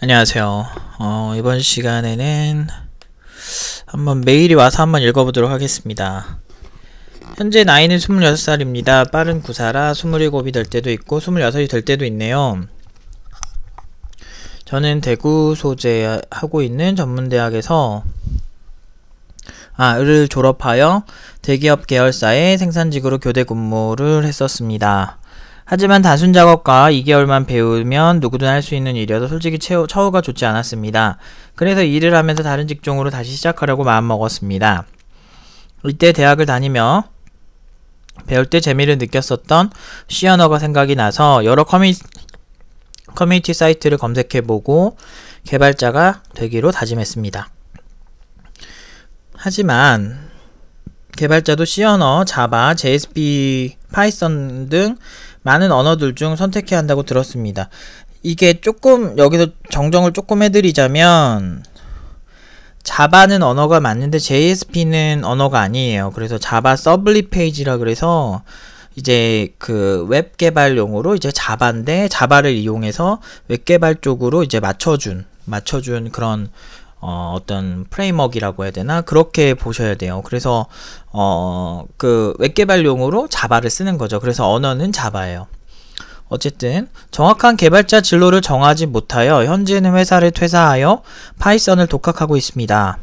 안녕하세요. 어, 이번 시간에는 한번 메일이 와서 한번 읽어보도록 하겠습니다. 현재 나이는 26살입니다. 빠른 구사라 27이 될 때도 있고 26이 될 때도 있네요. 저는 대구 소재 하고 있는 전문대학에서 아를 졸업하여 대기업 계열사의 생산직으로 교대 근무를 했었습니다. 하지만 단순 작업과 2개월만 배우면 누구든 할 수 있는 일이어서 솔직히 최우, 처우가 좋지 않았습니다. 그래서 일을 하면서 다른 직종으로 다시 시작하려고 마음먹었습니다. 이때 대학을 다니며 배울 때 재미를 느꼈었던 C 언어가 생각이 나서 여러 커뮤니, 커뮤니티 사이트를 검색해보고 개발자가 되기로 다짐했습니다. 하지만 개발자도 C 언어, 자바, JSP, 파이썬 등 많은 언어들 중 선택해야 한다고 들었습니다. 이게 조금 여기서 정정을 조금 해드리자면 자바는 언어가 맞는데 JSP는 언어가 아니에요. 그래서 자바 서블리 페이지라 그래서 이제 그 웹 개발 용으로 이제 자바인데 자바를 이용해서 웹 개발 쪽으로 이제 맞춰준 맞춰준 그런 어, 어떤 프레임워크라고 해야 되나 그렇게 보셔야 돼요. 그래서 어, 그 웹 개발용으로 자바를 쓰는 거죠. 그래서 언어는 자바예요. 어쨌든 정확한 개발자 진로를 정하지 못하여 현재는 회사를 퇴사하여 파이썬을 독학하고 있습니다.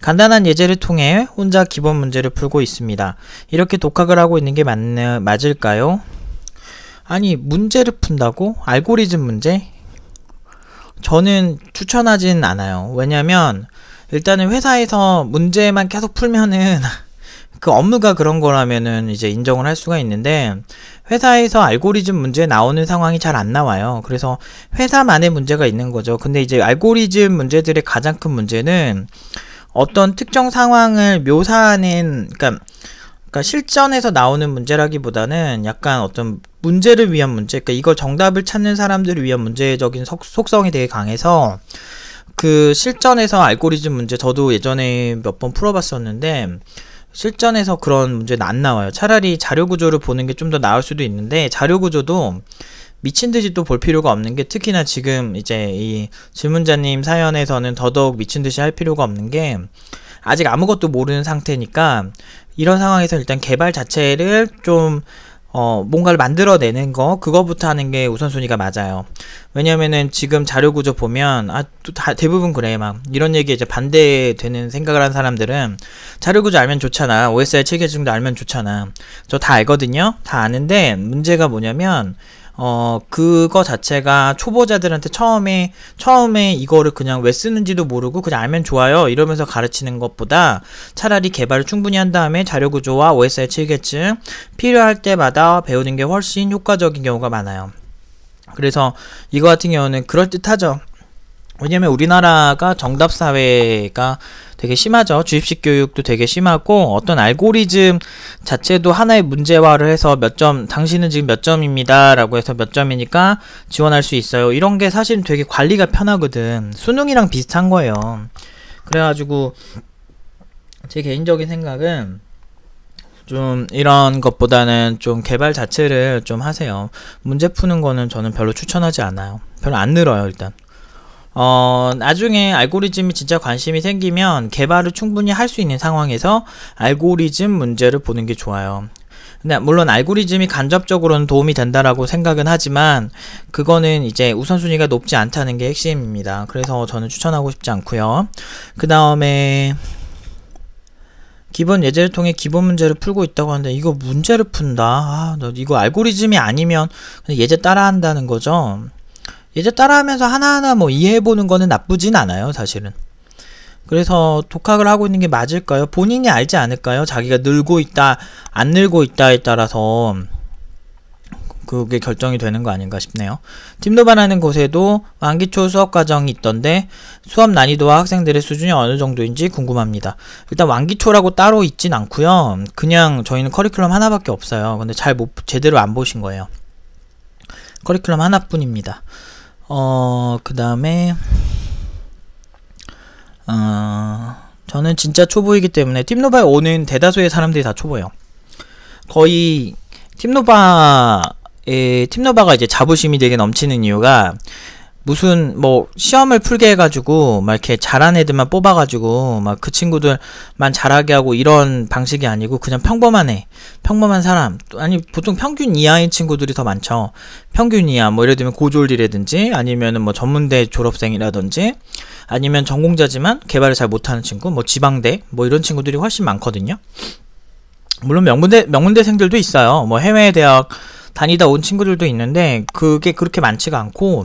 간단한 예제를 통해 혼자 기본 문제를 풀고 있습니다. 이렇게 독학을 하고 있는 게 맞는, 맞을까요? 아니, 문제를 푼다고? 알고리즘 문제? 저는 추천하진 않아요. 왜냐면 일단은 회사에서 문제만 계속 풀면은 그 업무가 그런 거라면은 이제 인정을 할 수가 있는데 회사에서 알고리즘 문제 나오는 상황이 잘 안 나와요. 그래서 회사만의 문제가 있는 거죠. 근데 이제 알고리즘 문제들의 가장 큰 문제는 어떤 특정 상황을 묘사하는 그니까그니까 그러니까 실전에서 나오는 문제라기보다는 약간 어떤 문제를 위한 문제, 그니까 이걸 정답을 찾는 사람들을 위한 문제적인 속, 성이 되게 강해서 그 실전에서 알고리즘 문제 저도 예전에 몇 번 풀어봤었는데 실전에서 그런 문제는 안 나와요. 차라리 자료 구조를 보는 게 좀 더 나을 수도 있는데 자료 구조도 미친 듯이 또 볼 필요가 없는 게 특히나 지금 이제 이 질문자님 사연에서는 더더욱 미친 듯이 할 필요가 없는 게 아직 아무것도 모르는 상태니까 이런 상황에서 일단 개발 자체를 좀 어, 뭔가를 만들어내는 거, 그거부터 하는 게 우선순위가 맞아요. 왜냐면은 지금 자료 구조 보면, 아, 또 다, 대부분 그래. 막, 이런 얘기 이제 반대되는 생각을 한 사람들은 자료 구조 알면 좋잖아. OSR 체계증도 알면 좋잖아. 저 다 알거든요? 다 아는데, 문제가 뭐냐면, 어, 그거 자체가 초보자들한테 처음에, 처음에 이거를 그냥 왜 쓰는지도 모르고 그냥 알면 좋아요. 이러면서 가르치는 것보다 차라리 개발을 충분히 한 다음에 자료구조와 OSI 체계층 필요할 때마다 배우는 게 훨씬 효과적인 경우가 많아요. 그래서 이거 같은 경우는 그럴듯하죠. 왜냐면 우리나라가 정답 사회가 되게 심하죠. 주입식 교육도 되게 심하고 어떤 알고리즘 자체도 하나의 문제화를 해서 몇 점, 당신은 지금 몇 점입니다라고 해서 몇 점이니까 지원할 수 있어요. 이런 게 사실 되게 관리가 편하거든. 수능이랑 비슷한 거예요. 그래가지고 제 개인적인 생각은 좀 이런 것보다는 좀 개발 자체를 좀 하세요. 문제 푸는 거는 저는 별로 추천하지 않아요. 별로 안 늘어요, 일단. 어, 나중에 알고리즘이 진짜 관심이 생기면 개발을 충분히 할 수 있는 상황에서 알고리즘 문제를 보는 게 좋아요. 근데 물론 알고리즘이 간접적으로는 도움이 된다라고 생각은 하지만 그거는 이제 우선순위가 높지 않다는 게 핵심입니다. 그래서 저는 추천하고 싶지 않고요. 그 다음에 기본 예제를 통해 기본 문제를 풀고 있다고 하는데 이거 문제를 푼다. 아, 이거 알고리즘이 아니면 예제 따라한다는 거죠. 이제 따라하면서 하나하나 뭐 이해해보는 거는 나쁘진 않아요, 사실은. 그래서 독학을 하고 있는 게 맞을까요? 본인이 알지 않을까요? 자기가 늘고 있다, 안 늘고 있다에 따라서 그게 결정이 되는 거 아닌가 싶네요. 팀도바라는 곳에도 만기초 수업 과정이 있던데 수업 난이도와 학생들의 수준이 어느 정도인지 궁금합니다. 일단 완기초라고 따로 있진 않고요. 그냥 저희는 커리큘럼 하나밖에 없어요. 근데 잘 못 제대로 안 보신 거예요. 커리큘럼 하나뿐입니다. 어, 그 다음에, 어, 저는 진짜 초보이기 때문에 팀노바에 오는 대다수의 사람들이 다 초보예요. 거의 팀노바에, 팀노바가 이제 자부심이 되게 넘치는 이유가 무슨 뭐 시험을 풀게 해가지고 막 이렇게 잘한 애들만 뽑아가지고 막 그 친구들만 잘하게 하고 이런 방식이 아니고 그냥 평범한 애, 평범한 사람 아니 보통 평균 이하인 친구들이 더 많죠. 평균 이하 뭐 예를 들면 고졸이라든지 아니면은 뭐 전문대 졸업생이라든지 아니면 전공자지만 개발을 잘 못하는 친구 뭐 지방대 뭐 이런 친구들이 훨씬 많거든요. 물론 명문대 명문대생들도 있어요. 뭐 해외 대학 다니다 온 친구들도 있는데 그게 그렇게 많지가 않고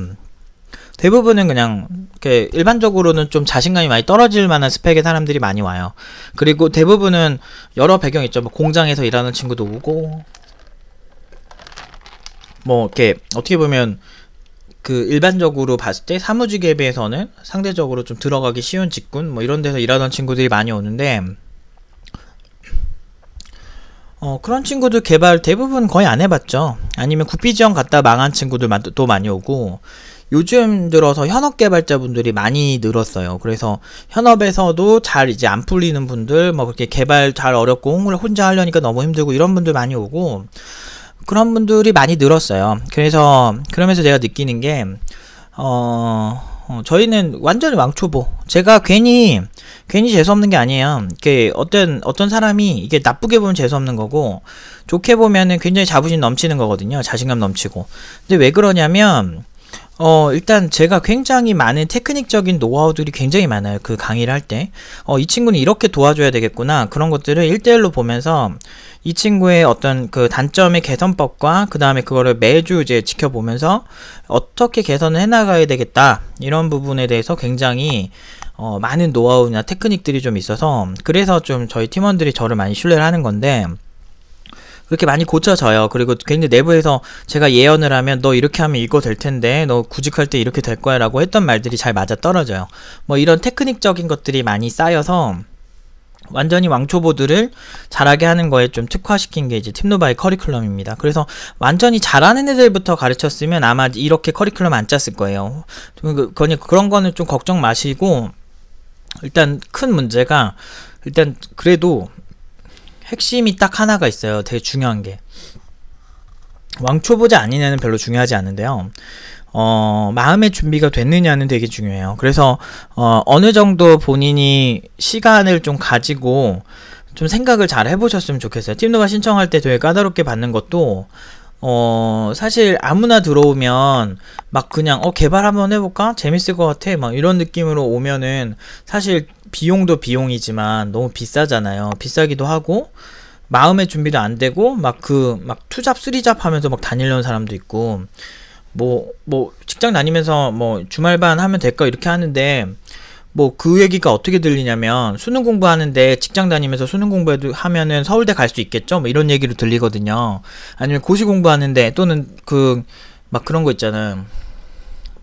대부분은 그냥 이렇게 일반적으로는 좀 자신감이 많이 떨어질 만한 스펙의 사람들이 많이 와요. 그리고 대부분은 여러 배경 있죠. 뭐 공장에서 일하는 친구도 오고 뭐 이렇게 어떻게 보면 그 일반적으로 봤을 때 사무직에 비해서는 상대적으로 좀 들어가기 쉬운 직군 뭐 이런 데서 일하던 친구들이 많이 오는데 어, 그런 친구들 개발 대부분 거의 안 해봤죠. 아니면 국비 지원 갔다 망한 친구들도 많이 오고, 요즘 들어서 현업 개발자분들이 많이 늘었어요. 그래서 현업에서도 잘 이제 안 풀리는 분들, 뭐 그렇게 개발 잘 어렵고 홍보를 혼자 하려니까 너무 힘들고 이런 분들 많이 오고 그런 분들이 많이 늘었어요. 그래서 그러면서 제가 느끼는 게 어, 어, 저희는 완전히 왕초보. 제가 괜히 괜히 재수 없는 게 아니에요. 이 어떤 어떤 사람이 이게 나쁘게 보면 재수 없는 거고 좋게 보면은 굉장히 자부심 넘치는 거거든요. 자신감 넘치고. 근데 왜 그러냐면 어, 일단 제가 굉장히 많은 테크닉적인 노하우들이 굉장히 많아요. 그 강의를 할 때. 어, 이 친구는 이렇게 도와줘야 되겠구나. 그런 것들을 일대일로 보면서 이 친구의 어떤 그 단점의 개선법과 그 다음에 그거를 매주 이제 지켜보면서 어떻게 개선을 해나가야 되겠다. 이런 부분에 대해서 굉장히 어, 많은 노하우나 테크닉들이 좀 있어서 그래서 좀 저희 팀원들이 저를 많이 신뢰를 하는 건데 그렇게 많이 고쳐져요. 그리고 굉장히 내부에서 제가 예언을 하면 너 이렇게 하면 이거 될 텐데 너 구직할 때 이렇게 될 거야 라고 했던 말들이 잘 맞아 떨어져요. 뭐 이런 테크닉적인 것들이 많이 쌓여서 완전히 왕초보들을 잘하게 하는 거에 좀 특화시킨 게 이제 팀노바의 커리큘럼입니다. 그래서 완전히 잘하는 애들부터 가르쳤으면 아마 이렇게 커리큘럼 안 짰을 거예요. 그니 그런 거는 좀 걱정 마시고 일단 큰 문제가 일단 그래도 핵심이 딱 하나가 있어요. 되게 중요한 게. 왕초보자 아니냐는 별로 중요하지 않은데요. 어, 마음의 준비가 됐느냐는 되게 중요해요. 그래서, 어, 어느 정도 본인이 시간을 좀 가지고 좀 생각을 잘 해보셨으면 좋겠어요. 팀노가 신청할 때 되게 까다롭게 받는 것도, 어, 사실 아무나 들어오면 막 그냥, 어, 개발 한번 해볼까? 재밌을 것 같아. 막 이런 느낌으로 오면은 사실 비용도 비용이지만 너무 비싸잖아요. 비싸기도 하고 마음의 준비도 안 되고 막 그막 막 투잡 쓰리잡 하면서 막 다니려는 사람도 있고 뭐뭐 뭐 직장 다니면서 뭐 주말반 하면 될까 이렇게 하는데 뭐 그 얘기가 어떻게 들리냐면 수능 공부하는데 직장 다니면서 수능 공부해도 하면은 서울대 갈 수 있겠죠 뭐 이런 얘기로 들리거든요 아니면 고시 공부하는데 또는 그 막 그런 거 있잖아요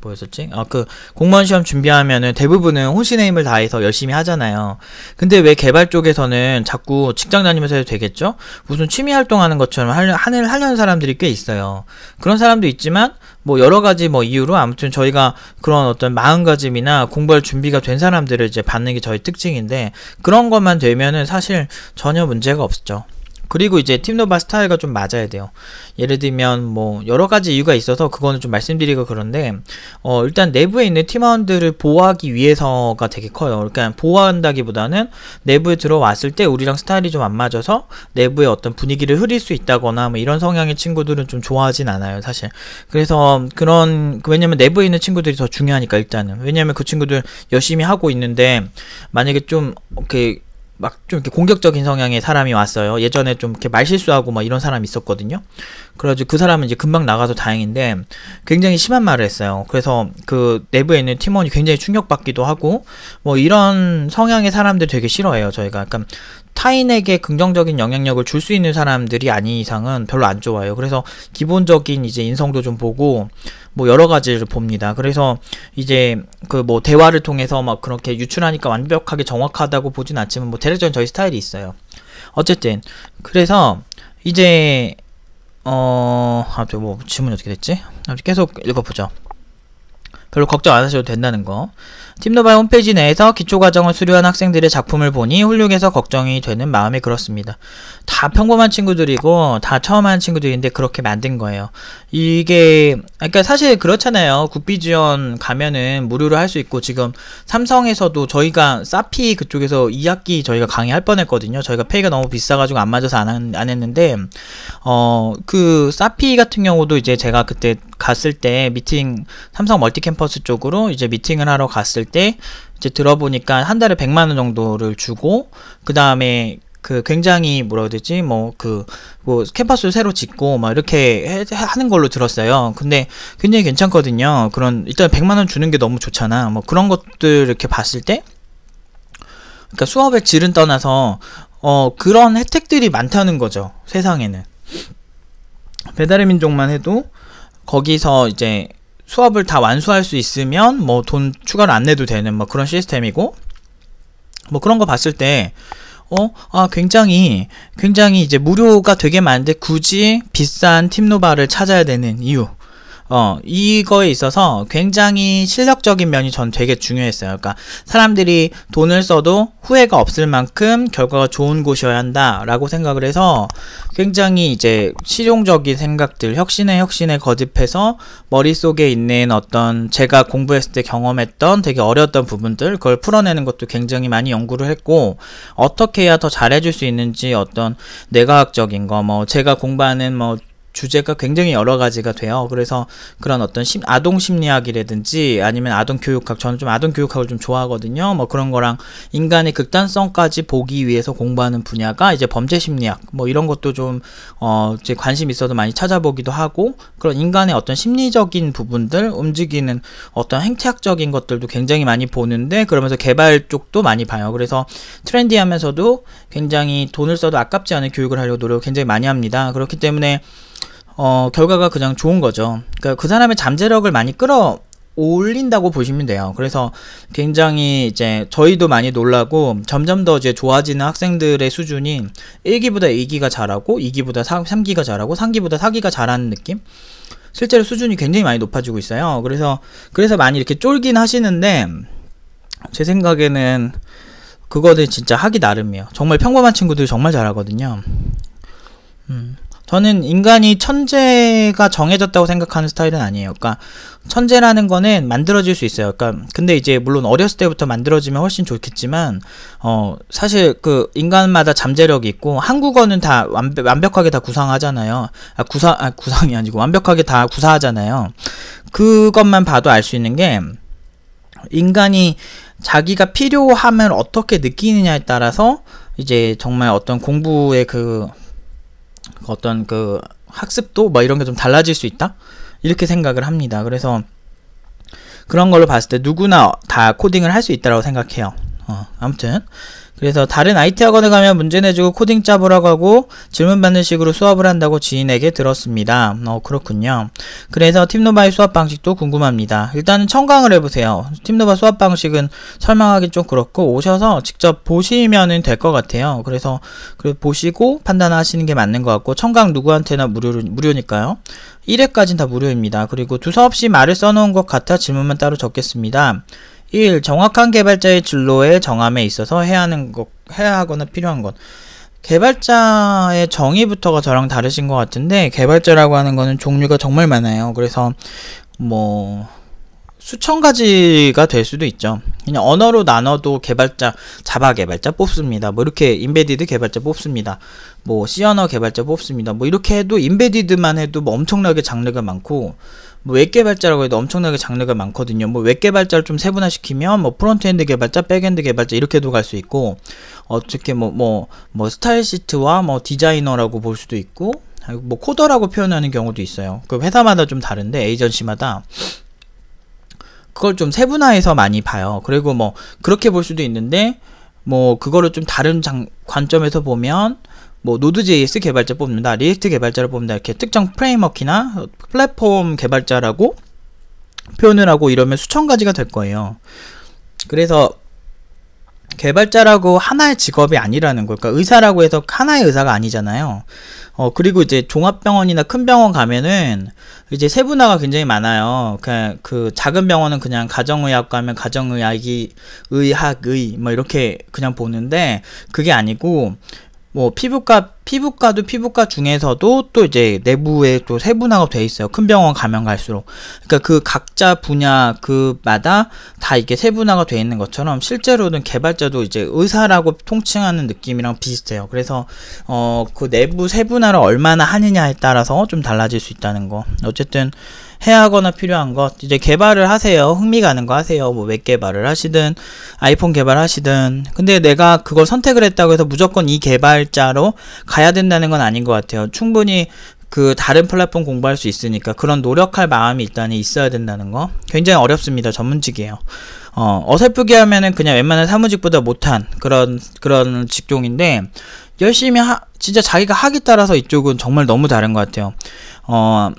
뭐였었지? 아, 그, 공무원 시험 준비하면은 대부분은 혼신의 힘을 다해서 열심히 하잖아요. 근데 왜 개발 쪽에서는 자꾸 직장 다니면서 해도 되겠죠? 무슨 취미 활동하는 것처럼 한을 하려는 사람들이 꽤 있어요. 그런 사람도 있지만, 뭐 여러 가지 뭐 이유로 아무튼 저희가 그런 어떤 마음가짐이나 공부할 준비가 된 사람들을 이제 받는 게 저희 특징인데, 그런 것만 되면은 사실 전혀 문제가 없죠. 그리고 이제 팀노바 스타일과 좀 맞아야 돼요. 예를 들면 뭐 여러 가지 이유가 있어서 그거는 좀말씀드리고 그런데 어 일단 내부에 있는 팀원들을 보호하기 위해서가 되게 커요. 그러니까 보호한다기보다는 내부에 들어왔을 때 우리랑 스타일이 좀 안 맞아서 내부의 어떤 분위기를 흐릴 수 있다거나 뭐 이런 성향의 친구들은 좀 좋아하진 않아요, 사실. 그래서 그런 왜냐면 내부에 있는 친구들이 더 중요하니까 일단은 왜냐면 그 친구들 열심히 하고 있는데 만약에 좀 이렇게 막좀 이렇게 공격적인 성향의 사람이 왔어요. 예전에 좀 이렇게 말실수하고 막 이런 사람이 있었거든요. 그래가지고 그 사람은 이제 금방 나가서 다행인데 굉장히 심한 말을 했어요. 그래서 그 내부에 있는 팀원이 굉장히 충격받기도 하고 뭐 이런 성향의 사람들 되게 싫어해요. 저희가 약간 그러니까 타인에게 긍정적인 영향력을 줄 수 있는 사람들이 아닌 이상은 별로 안 좋아요. 그래서 기본적인 이제 인성도 좀 보고 뭐 여러 가지를 봅니다. 그래서 이제 그 뭐 대화를 통해서 막 그렇게 유출하니까 완벽하게 정확하다고 보진 않지만 뭐 대략적인 저희 스타일이 있어요. 어쨌든 그래서 이제 어, 아, 뭐, 질문이 어떻게 됐지? 계속 읽어보죠. 별로 걱정 안 하셔도 된다는 거. 팀노바이 홈페이지 내에서 기초과정을 수료한 학생들의 작품을 보니 훌륭해서 걱정이 되는 마음이 그렇습니다. 다 평범한 친구들이고 다 처음 하는 친구들인데 그렇게 만든 거예요. 이게 그러니까 사실 그렇잖아요. 국비 지원 가면은 무료로 할 수 있고 지금 삼성에서도 저희가 사피 그쪽에서 2학기 저희가 강의할 뻔했거든요. 저희가 페이가 너무 비싸가지고 안 맞아서 안, 안 했는데 어그 사피 같은 경우도 이제 제가 그때 갔을 때 미팅 삼성 멀티캠퍼스 쪽으로 이제 미팅을 하러 갔을 때 이제 들어보니까 한 달에 100만 원 정도를 주고 그 다음에 그 굉장히 뭐라 해야 되지 뭐 그 뭐 캠퍼스 새로 짓고 막 이렇게 해, 하는 걸로 들었어요. 근데 굉장히 괜찮거든요. 그런 일단 100만 원 주는 게 너무 좋잖아. 뭐 그런 것들 이렇게 봤을 때 그러니까 수업의 질은 떠나서 어 그런 혜택들이 많다는 거죠. 세상에는 배달의 민족만 해도 거기서 이제 수업을 다 완수할 수 있으면 뭐 돈 추가로 안 내도 되는 뭐 그런 시스템이고 뭐 그런 거 봤을 때 어, 아, 굉장히, 굉장히 이제 무료가 되게 많은데 굳이 비싼 팀노바를 찾아야 되는 이유. 어, 이거에 있어서 굉장히 실력적인 면이 전 되게 중요했어요. 그러니까 사람들이 돈을 써도 후회가 없을 만큼 결과가 좋은 곳이어야 한다라고 생각을 해서 굉장히 이제 실용적인 생각들, 혁신에 혁신에 거듭해서 머릿속에 있는 어떤 제가 공부했을 때 경험했던 되게 어려웠던 부분들 그걸 풀어내는 것도 굉장히 많이 연구를 했고 어떻게 해야 더 잘해줄 수 있는지 어떤 내과학적인 거, 뭐 제가 공부하는 뭐 주제가 굉장히 여러 가지가 돼요. 그래서 그런 어떤 심, 아동 심리학이라든지 아니면 아동 교육학, 저는 좀 아동 교육학을 좀 좋아하거든요. 뭐 그런 거랑 인간의 극단성까지 보기 위해서 공부하는 분야가 이제 범죄 심리학, 뭐 이런 것도 좀, 어, 제 관심 있어서 많이 찾아보기도 하고 그런 인간의 어떤 심리적인 부분들, 움직이는 어떤 행태학적인 것들도 굉장히 많이 보는데 그러면서 개발 쪽도 많이 봐요. 그래서 트렌디 하면서도 굉장히 돈을 써도 아깝지 않은 교육을 하려고 노력 을 굉장히 많이 합니다. 그렇기 때문에 어, 결과가 그냥 좋은 거죠. 그러니까 그 사람의 잠재력을 많이 끌어 올린다고 보시면 돼요. 그래서 굉장히 이제 저희도 많이 놀라고 점점 더 이제 좋아지는 학생들의 수준이 1기보다 2기가 잘하고 2기보다 4, 3기가 잘하고 3기보다 4기가 잘하는 느낌? 실제로 수준이 굉장히 많이 높아지고 있어요. 그래서 그래서 많이 이렇게 쫄긴 하시는데 제 생각에는 그거는 진짜 하기 나름이에요. 정말 평범한 친구들 이 정말 잘하거든요. 음. 저는 인간이 천재가 정해졌다고 생각하는 스타일은 아니에요. 그러니까 천재라는 거는 만들어질 수 있어요. 그러니까 근데 이제 물론 어렸을 때부터 만들어지면 훨씬 좋겠지만 어 사실 그 인간마다 잠재력이 있고 한국어는 다 완벽, 완벽하게 다 구상하잖아요. 아, 구사 아, 구상이 아니고 완벽하게 다 구사하잖아요. 그것만 봐도 알 수 있는 게 인간이 자기가 필요하면 어떻게 느끼느냐에 따라서 이제 정말 어떤 공부의 그 어떤 그 학습도 막 뭐 이런 게 좀 달라질 수 있다 이렇게 생각을 합니다. 그래서 그런 걸로 봤을 때 누구나 다 코딩을 할 수 있다라고 생각해요. 어, 아무튼 그래서 다른 IT 학원에 가면 문제 내주고 코딩 짜보라고 하고 질문 받는 식으로 수업을 한다고 지인에게 들었습니다. 어, 그렇군요. 그래서 팀노바의 수업 방식도 궁금합니다. 일단은 청강을 해보세요. 팀노바 수업 방식은 설명하기 좀 그렇고 오셔서 직접 보시면은 될 것 같아요. 그래서 그 보시고 판단하시는 게 맞는 것 같고 청강 누구한테나 무료 로 무료니까요. 1회까지는 다 무료입니다. 그리고 두서 없이 말을 써놓은 것 같아 질문만 따로 적겠습니다. 1. 정확한 개발자의 진로의 정함에 있어서 해야 하는 것, 해야 하거나 필요한 것. 개발자의 정의부터가 저랑 다르신 것 같은데, 개발자라고 하는 거는 종류가 정말 많아요. 그래서, 뭐, 수천 가지가 될 수도 있죠. 그냥 언어로 나눠도 개발자, 자바 개발자 뽑습니다. 뭐 이렇게 인베디드 개발자 뽑습니다. 뭐 C 언어 개발자 뽑습니다. 뭐 이렇게 해도 인베디드만 해도 뭐 엄청나게 장르가 많고 뭐웹 개발자라고 해도 엄청나게 장르가 많거든요. 뭐웹 개발자를 좀 세분화시키면 뭐 프론트엔드 개발자, 백엔드 개발자 이렇게도 갈 수 있고 어떻게 뭐 뭐 뭐 스타일 시트와 뭐 디자이너라고 볼 수도 있고 뭐 코더라고 표현하는 경우도 있어요. 그 회사마다 좀 다른데 에이전시마다 그걸 좀 세분화해서 많이 봐요. 그리고 뭐 그렇게 볼 수도 있는데 뭐 그거를 좀 다른 장, 관점에서 보면 뭐 노드.js 개발자 뽑는다, 리액트 개발자를 뽑는다 이렇게 특정 프레임워크나 플랫폼 개발자라고 표현을 하고 이러면 수천 가지가 될 거예요. 그래서 개발자라고 하나의 직업이 아니라는 걸까 그러니까 의사라고 해서 하나의 의사가 아니잖아요. 어 그리고 이제 종합병원이나 큰 병원 가면은 이제 세분화가 굉장히 많아요. 그그 작은 병원은 그냥 가정의학 가면 가정의학이 의학의 뭐 이렇게 그냥 보는데 그게 아니고 뭐 피부과 피부과도 피부과 중에서도 또 이제 내부에 또 세분화가 돼 있어요. 큰 병원 가면 갈수록. 그러니까 그 각자 분야 그마다 다 이게 세분화가 돼 있는 것처럼 실제로는 개발자도 이제 의사라고 통칭하는 느낌이랑 비슷해요. 그래서 어 그 내부 세분화를 얼마나 하느냐에 따라서 좀 달라질 수 있다는 거. 어쨌든 해야 하거나 필요한 것 이제 개발을 하세요 흥미 가는 거 하세요 뭐 웹 개발을 하시든 아이폰 개발하시든 근데 내가 그걸 선택을 했다고 해서 무조건 이 개발자로 가야 된다는 건 아닌 것 같아요 충분히 그 다른 플랫폼 공부할 수 있으니까 그런 노력할 마음이 일단은 있어야 된다는 거 굉장히 어렵습니다 전문직이에요 어, 어설프게 하면은 그냥 웬만한 사무직보다 못한 그런 그런 직종인데 열심히 하, 진짜 자기가 하기 따라서 이쪽은 정말 너무 다른 것 같아요. 어,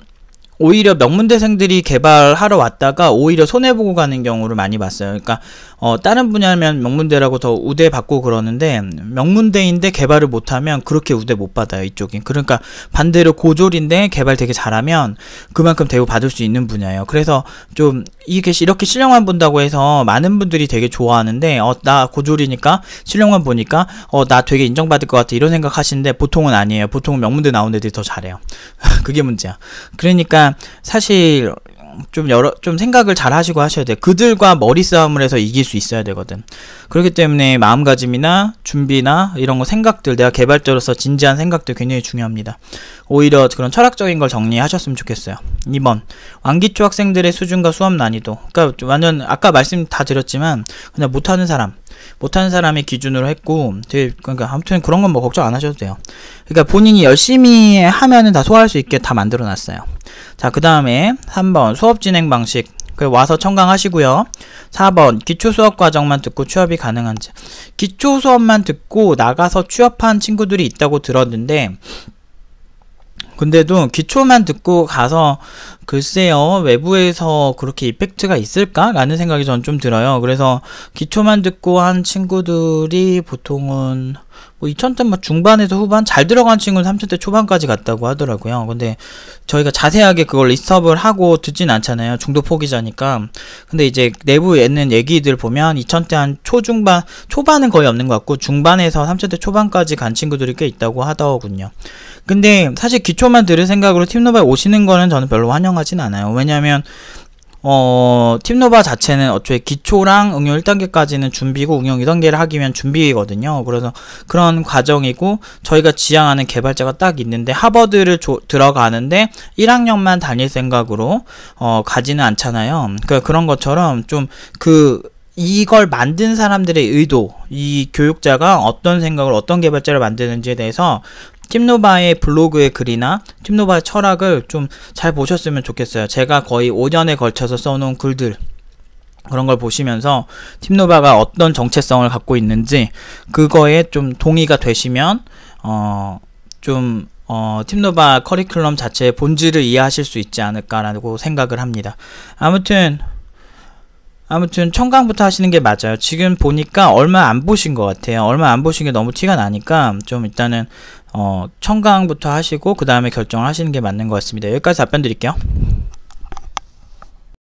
오히려 명문대생들이 개발하러 왔다가 오히려 손해보고 가는 경우를 많이 봤어요. 그러니까 어, 다른 분야면 명문대라고 더 우대 받고 그러는데 명문대인데 개발을 못하면 그렇게 우대 못 받아요 이쪽이 그러니까 반대로 고졸인데 개발 되게 잘하면 그만큼 대우 받을 수 있는 분야예요 그래서 좀 이게 이렇게 실력만 본다고 해서 많은 분들이 되게 좋아하는데 어 나 고졸이니까 실력만 보니까 어 나 되게 인정받을 것 같아 이런 생각하시는데 보통은 아니에요 보통은 명문대 나온 애들이 더 잘해요 그게 문제야 그러니까 사실 좀 여러 좀 생각을 잘 하시고 하셔야 돼. 요 그들과 머리 싸움을 해서 이길 수 있어야 되거든. 그렇기 때문에 마음가짐이나 준비나 이런 거 생각들 내가 개발자로서 진지한 생각들 굉장히 중요합니다. 오히려 그런 철학적인 걸 정리하셨으면 좋겠어요. 2번 완기초 학생들의 수준과 수업 난이도. 그러니까 완전 아까 말씀 다 드렸지만 그냥 못하는 사람 못하는 사람이 기준으로 했고 되게 그러니까 아무튼 그런 건 뭐 걱정 안 하셔도 돼요. 그러니까 본인이 열심히 하면은 다 소화할 수 있게 다 만들어 놨어요. 자, 그다음에 3번 수업 진행 방식. 그 와서 청강하시고요. 4번 기초 수업 과정만 듣고 취업이 가능한지. 기초 수업만 듣고 나가서 취업한 친구들이 있다고 들었는데 근데도 기초만 듣고 가서 글쎄요 외부에서 그렇게 이펙트가 있을까라는 생각이 전 좀 들어요. 그래서 기초만 듣고 한 친구들이 보통은 뭐 2000대 중반에서 후반 잘 들어간 친구는 3000대 초반까지 갔다고 하더라고요. 근데 저희가 자세하게 그걸 리스트업을 하고 듣진 않잖아요. 중도 포기자니까. 근데 이제 내부에 있는 얘기들 보면 2000대 한 초중반, 초반은 거의 없는 것 같고 중반에서 3000대 초반까지 간 친구들이 꽤 있다고 하더군요. 근데 사실 기초만 들을 생각으로 팀노바에 오시는 거는 저는 별로 환영하진 않아요. 왜냐면 하 어, 팀노바 자체는 어초에 기초랑 응용 1단계까지는 준비고 응용 2단계를 하기 위한 준비거든요. 그래서 그런 과정이고 저희가 지향하는 개발자가 딱 있는데 하버드를 조, 들어가는데 1학년만 다닐 생각으로 어, 가지는 않잖아요. 그러니까 그런 것처럼 좀 그 이걸 만든 사람들의 의도, 이 교육자가 어떤 생각을 어떤 개발자를 만드는지에 대해서 팀노바의 블로그의 글이나 팀노바 의 철학을 좀 잘 보셨으면 좋겠어요. 제가 거의 5년에 걸쳐서 써놓은 글들 그런 걸 보시면서 팀노바가 어떤 정체성을 갖고 있는지 그거에 좀 동의가 되시면 어좀 어, 팀노바 어, 커리큘럼 자체의 본질을 이해하실 수 있지 않을까라고 생각을 합니다. 아무튼 아무튼 청강부터 하시는 게 맞아요. 지금 보니까 얼마 안 보신 것 같아요. 얼마 안 보신 게 너무 티가 나니까 좀 일단은 어, 청강부터 하시고 그 다음에 결정을 하시는 게 맞는 것 같습니다. 여기까지 답변 드릴게요.